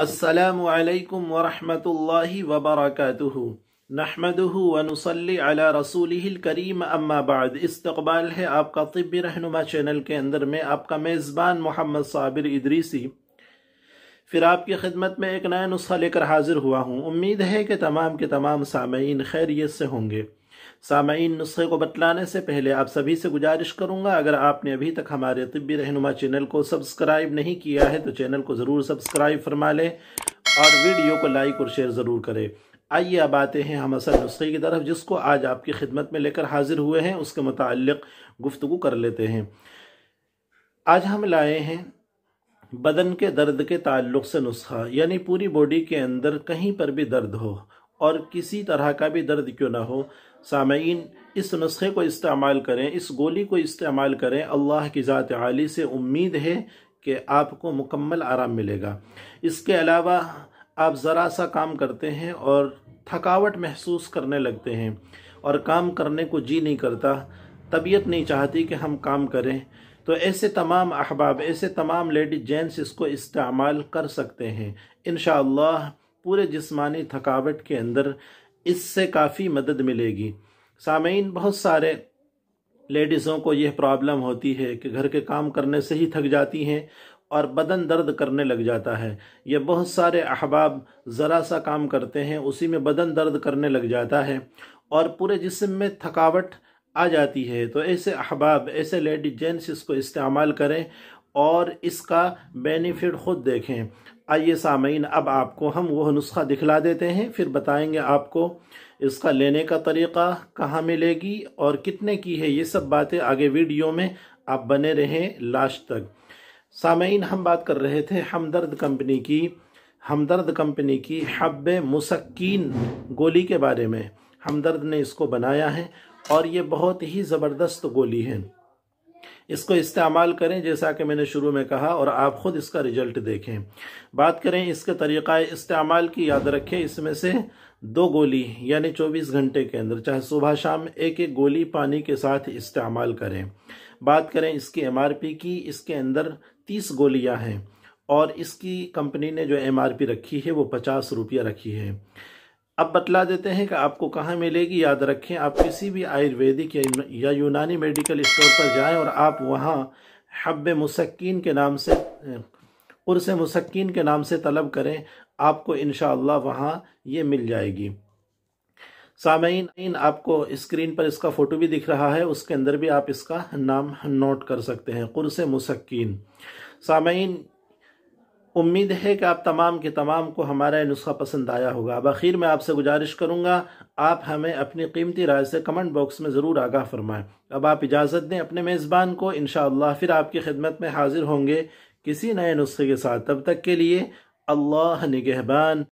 असलकम वरहि वबरक नहमदहु वनसली अला रसूल करीम अम्माबाद इस्तबाल है आपका तिब रहनुमा चैनल के अंदर में आपका मेज़बान मोहम्मद साबिर इदरीसी फिर आपकी खिदमत में एक नया नुस्खा लेकर हाज़िर हुआ हूँ उम्मीद है कि तमाम के तमाम सामयीन खैरियत से होंगे सामीन नुस्खे को बतलाने से पहले आप सभी से गुजारिश करूंगा अगर आपने अभी तक हमारे तबी रहनुमा चैनल को सब्सक्राइब नहीं किया है तो चैनल को ज़रूर सब्सक्राइब फरमा लें और वीडियो को लाइक और शेयर ज़रूर करें आइए अब आते हैं हम असल नुस्खे की तरफ जिसको आज आपकी खिदमत में लेकर हाजिर हुए हैं उसके मतलब गुफ्तु कर लेते हैं आज हम लाए हैं बदन के दर्द के ताल्लुक से नुस्खा यानी पूरी बॉडी के अंदर कहीं पर भी दर्द हो और किसी तरह का भी दर्द क्यों ना हो सामीन इस नुस्खे को इस्तेमाल करें इस गोली को इस्तेमाल करें अल्लाह की ज़ात आली से उम्मीद है कि आपको मुकम्मल आराम मिलेगा इसके अलावा आप ज़रा सा काम करते हैं और थकावट महसूस करने लगते हैं और काम करने को जी नहीं करता तबीयत नहीं चाहती कि हम काम करें तो ऐसे तमाम अहबाब ऐसे तमाम लेडी जेंट्स इसको इस्तेमाल कर सकते हैं इन पूरे जिस्मानी थकावट के अंदर इससे काफ़ी मदद मिलेगी सामीन बहुत सारे लेडीज़ों को यह प्रॉब्लम होती है कि घर के काम करने से ही थक जाती हैं और बदन दर्द करने लग जाता है यह बहुत सारे अहबाब ज़रा सा काम करते हैं उसी में बदन दर्द करने लग जाता है और पूरे जिसम में थकावट आ जाती है तो ऐसे अहबाब ऐसे लेडी जेंट्स इसको इस्तेमाल करें और इसका बेनिफिट ख़ुद देखें आइए सामीन अब आपको हम वह नुस्खा दिखला देते हैं फिर बताएंगे आपको इसका लेने का तरीक़ा कहाँ मिलेगी और कितने की है ये सब बातें आगे वीडियो में आप बने रहें लास्ट तक सामीन हम बात कर रहे थे हमदर्द कंपनी की हमदर्द कंपनी की हब मुसक्कीन गोली के बारे में हमदर्द ने इसको बनाया है और ये बहुत ही ज़बरदस्त गोली है इसको इस्तेमाल करें जैसा कि मैंने शुरू में कहा और आप ख़ुद इसका रिजल्ट देखें बात करें इसके तरीक़ा इस्तेमाल की याद रखें इसमें से दो गोली यानी 24 घंटे के अंदर चाहे सुबह शाम एक एक गोली पानी के साथ इस्तेमाल करें बात करें इसकी पी की इसके अंदर तीस गोलियाँ हैं और इसकी कंपनी ने जो पी रखी है वो पचास रुपया रखी है अब बतला देते हैं कि आपको कहाँ मिलेगी याद रखें आप किसी भी आयुर्वेदिक या यूनानी मेडिकल स्टोर पर जाएं और आप वहाँ हब मुसक्कीन के नाम से उर्स मुसक्कीन के नाम से तलब करें आपको इन वहाँ ये मिल जाएगी सामीन आपको स्क्रीन पर इसका फ़ोटो भी दिख रहा है उसके अंदर भी आप इसका नाम नोट कर सकते हैं कुरस मुसक्कीन सामयीन उम्मीद है कि आप तमाम के तमाम को हमारा नुस्खा पसंद आया होगा अब आखिर में आपसे गुजारिश करूंगा आप हमें अपनी कीमती राय से कमेंट बॉक्स में ज़रूर आगाह फरमाएं अब आप इजाज़त दें अपने मेज़बान को इन फिर आपकी खिदमत में हाजिर होंगे किसी नए नुस्खे के साथ तब तक के लिए अल्लाह निगहबान